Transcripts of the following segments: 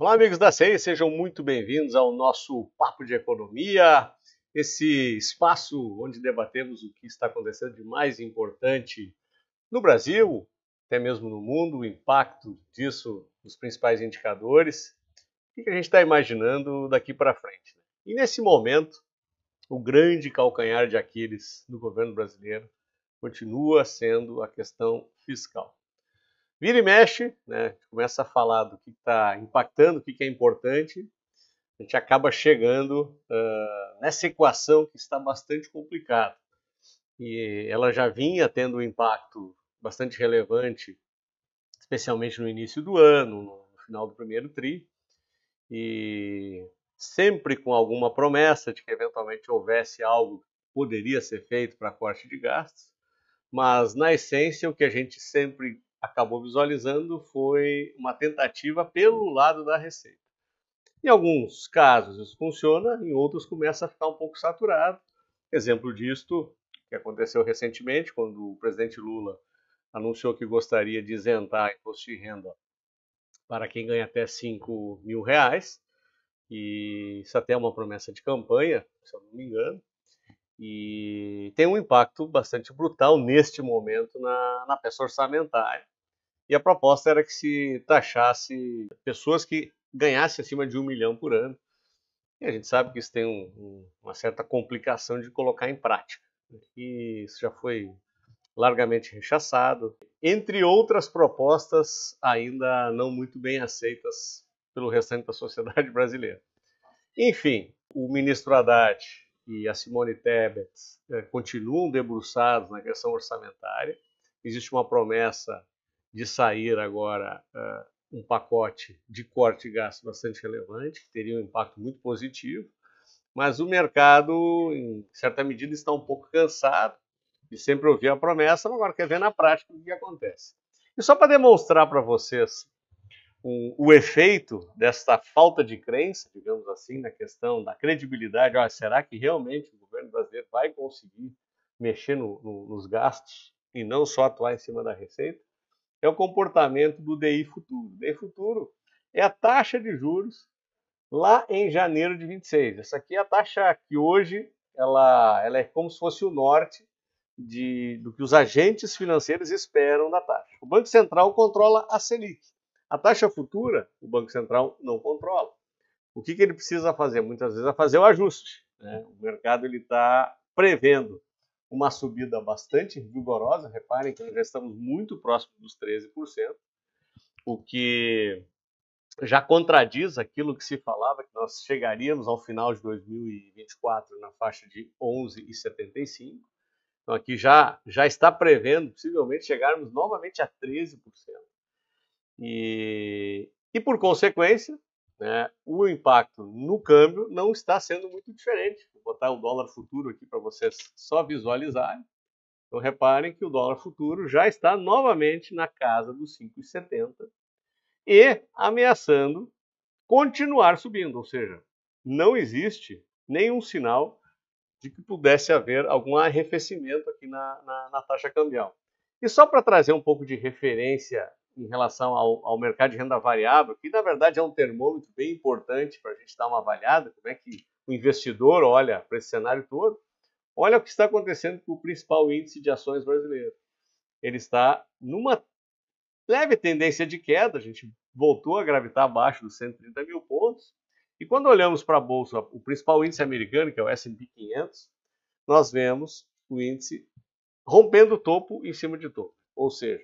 Olá, amigos da CEI, sejam muito bem-vindos ao nosso Papo de Economia, esse espaço onde debatemos o que está acontecendo de mais importante no Brasil, até mesmo no mundo, o impacto disso nos principais indicadores, o que a gente está imaginando daqui para frente. E nesse momento, o grande calcanhar de Aquiles no governo brasileiro continua sendo a questão fiscal. Vira e mexe, né? A gente começa a falar do que está impactando, o que, que, é importante. A gente acaba chegando uh, nessa equação que está bastante complicada. E ela já vinha tendo um impacto bastante relevante, especialmente no início do ano, no final do primeiro tri. E sempre com alguma promessa de que eventualmente houvesse algo que poderia ser feito para corte de gastos, mas na essência o que a gente sempre acabou visualizando foi uma tentativa pelo lado da receita. Em alguns casos isso funciona, em outros começa a ficar um pouco saturado. Exemplo disto que aconteceu recentemente, quando o presidente Lula anunciou que gostaria de isentar imposto de renda para quem ganha até 5 mil reais, e isso até é uma promessa de campanha, se eu não me engano e tem um impacto bastante brutal neste momento na, na peça orçamentária. E a proposta era que se taxasse pessoas que ganhassem acima de um milhão por ano. E a gente sabe que isso tem um, um, uma certa complicação de colocar em prática. Né? E isso já foi largamente rechaçado, entre outras propostas ainda não muito bem aceitas pelo restante da sociedade brasileira. Enfim, o ministro Haddad e a Simone Tebet é, continuam debruçados na questão orçamentária. Existe uma promessa de sair agora é, um pacote de corte de gasto bastante relevante, que teria um impacto muito positivo, mas o mercado, em certa medida, está um pouco cansado de sempre ouvir a promessa, mas agora quer ver na prática o que acontece. E só para demonstrar para vocês o, o efeito desta falta de crença, digamos assim, na questão da credibilidade. Ah, será que realmente o governo brasileiro vai conseguir mexer no, no, nos gastos e não só atuar em cima da receita? É o comportamento do DI futuro. O DI futuro é a taxa de juros lá em janeiro de 26. Essa aqui é a taxa que hoje ela, ela é como se fosse o norte de, do que os agentes financeiros esperam da taxa. O Banco Central controla a Selic. A taxa futura, o Banco Central não controla. O que, que ele precisa fazer? Muitas vezes é fazer o ajuste. Né? O mercado está prevendo uma subida bastante vigorosa. Reparem que já estamos muito próximo dos 13%, o que já contradiz aquilo que se falava que nós chegaríamos ao final de 2024 na faixa de 11,75. Então aqui já já está prevendo possivelmente chegarmos novamente a 13%. E, e por consequência, né, o impacto no câmbio não está sendo muito diferente. Vou botar o dólar futuro aqui para vocês só visualizarem. Então reparem que o dólar futuro já está novamente na casa dos 5,70 e ameaçando continuar subindo, ou seja, não existe nenhum sinal de que pudesse haver algum arrefecimento aqui na, na, na taxa cambial. E só para trazer um pouco de referência em relação ao, ao, mercado de renda variável, que na verdade é um termômetro bem importante para a gente dar uma avaliada, como é que o investidor olha para esse cenário todo, olha o que está acontecendo com o principal índice de ações brasileiro. Ele está numa leve tendência de queda, a gente voltou a gravitar abaixo dos 130 mil pontos, e quando olhamos para a Bolsa, o principal índice americano, que é o S&P 500, nós vemos o índice rompendo o topo em cima de topo, ou seja,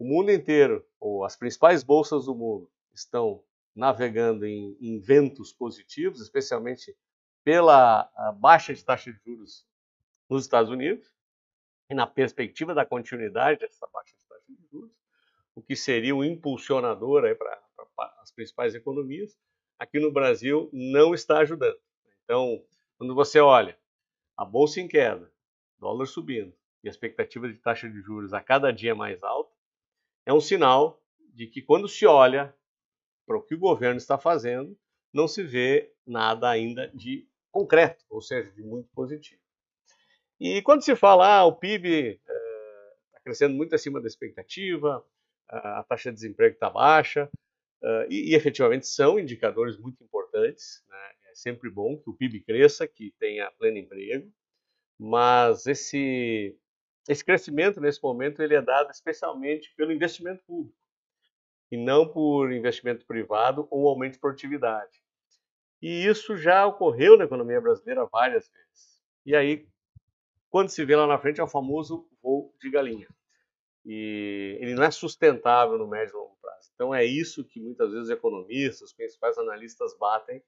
o mundo inteiro, ou as principais bolsas do mundo, estão navegando em, em ventos positivos, especialmente pela baixa de taxa de juros nos Estados Unidos, e na perspectiva da continuidade dessa baixa de taxa de juros, o que seria um impulsionador para as principais economias, aqui no Brasil não está ajudando. Então, quando você olha a bolsa em queda, dólar subindo e a expectativa de taxa de juros a cada dia mais alta, é um sinal de que quando se olha para o que o governo está fazendo, não se vê nada ainda de concreto, ou seja, de muito positivo. E quando se fala, ah, o PIB está eh, uh, crescendo muito acima da expectativa, uh, a taxa de desemprego está baixa, uh, e, e, efetivamente são indicadores muito importantes, né? é sempre bom que o PIB cresça, que tenha pleno emprego, mas esse esse crescimento, nesse momento, ele é dado especialmente pelo investimento público e não por investimento privado ou aumento de produtividade. E isso já ocorreu na economia brasileira várias vezes. E aí, quando se vê lá na frente, é o famoso voo de galinha. E ele não é sustentável no médio e longo prazo. Então, é isso que muitas vezes os economistas, os principais analistas batem.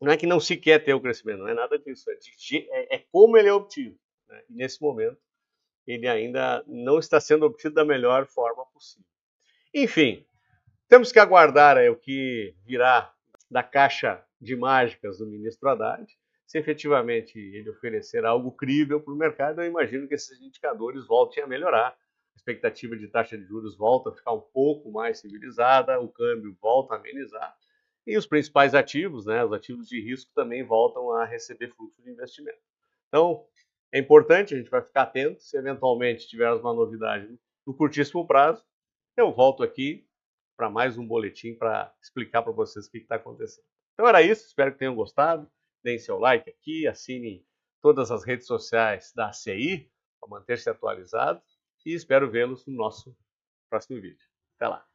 Não é que não se quer ter o crescimento, não é nada disso. É, de, é, é como ele é obtido. Né? E nesse momento, ele ainda não está sendo obtido da melhor forma possível. Enfim, temos que aguardar o que virá da caixa de mágicas do ministro Haddad. Se efetivamente ele oferecer algo crível para o mercado, eu imagino que esses indicadores voltem a melhorar. A expectativa de taxa de juros volta a ficar um pouco mais civilizada, o câmbio volta a amenizar e os principais ativos, né, os ativos de risco também voltam a receber fluxo de investimento. Então, é importante, a gente vai ficar atento. Se eventualmente tivermos uma novidade no curtíssimo prazo, eu volto aqui para mais um boletim para explicar para vocês o que está acontecendo. Então era isso, espero que tenham gostado. Deem seu like aqui, assinem todas as redes sociais da CI para manter-se atualizado e espero vê-los no nosso próximo vídeo. Até lá!